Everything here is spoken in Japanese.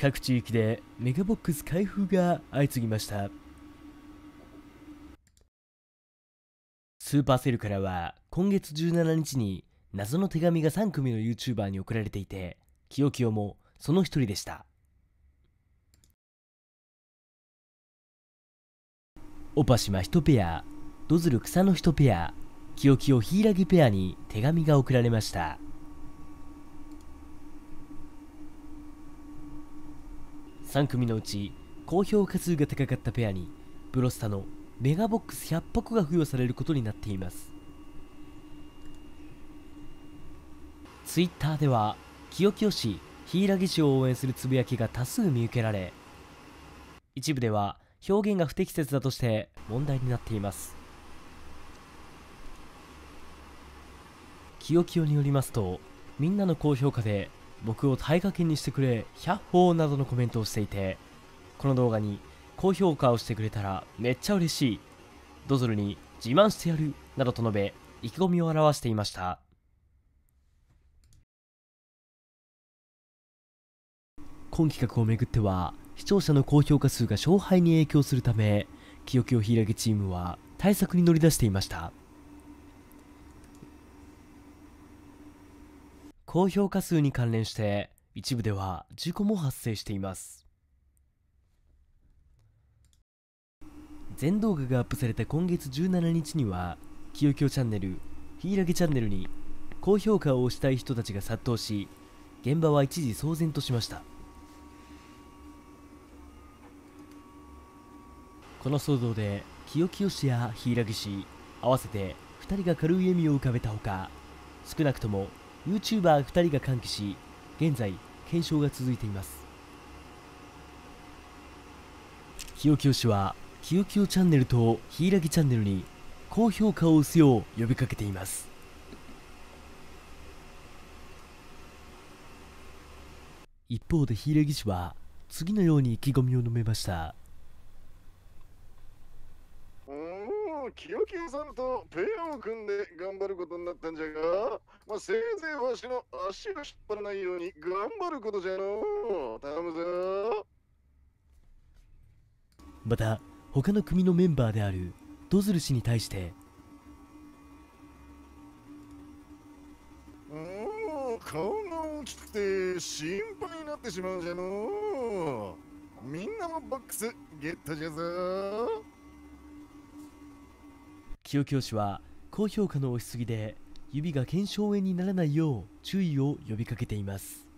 各地域でメガボックス開封が相次ぎましたスーパーセルからは今月17日に謎の手紙が3組の YouTuber に送られていてキヨキヨもその一人でしたオパシマ1ペアドズル草の1ペアキヨキヨヒイラギペアに手紙が送られました3組のうち高評価数が高かったペアにブロスタのメガボックス100箱が付与されることになっていますツイッターでは清清市柊氏を応援するつぶやきが多数見受けられ一部では表現が不適切だとして問題になっています清清によりますとみんなの高評価で僕を対価金にしてくれ、百歩などのコメントをしていて、この動画に高評価をしてくれたらめっちゃ嬉しい。ドズルに自慢してやるなどと述べ、意気込みを表していました。今企画をめぐっては、視聴者の高評価数が勝敗に影響するため、清清らげチームは対策に乗り出していました。高評価数に関連して一部では事故も発生しています全動画がアップされた今月17日には「きよきよチャンネル」「ひいらげチャンネル」に高評価を押したい人たちが殺到し現場は一時騒然としましたこの騒動できよ氏や柊氏合わせて2人が軽い笑みを浮かべたほか少なくとも YouTuber2 人が歓喜し現在検証が続いています清清氏は清清チャンネルと柊チャンネルに高評価を押すよう呼びかけています一方で柊氏は次のように意気込みを述べましたの清清さんとペアを組んで頑張ることになったんじゃが、まあ、せいぜいわしの足を引っ張らないように頑張ることじゃの頼むぞまた他の組のメンバーであるドズル氏に対してうん顔が大きくて心配になってしまうじゃのみんなもボックスゲットじゃぞ清清氏は高評価の押しすぎで指が腱鞘炎にならないよう注意を呼びかけています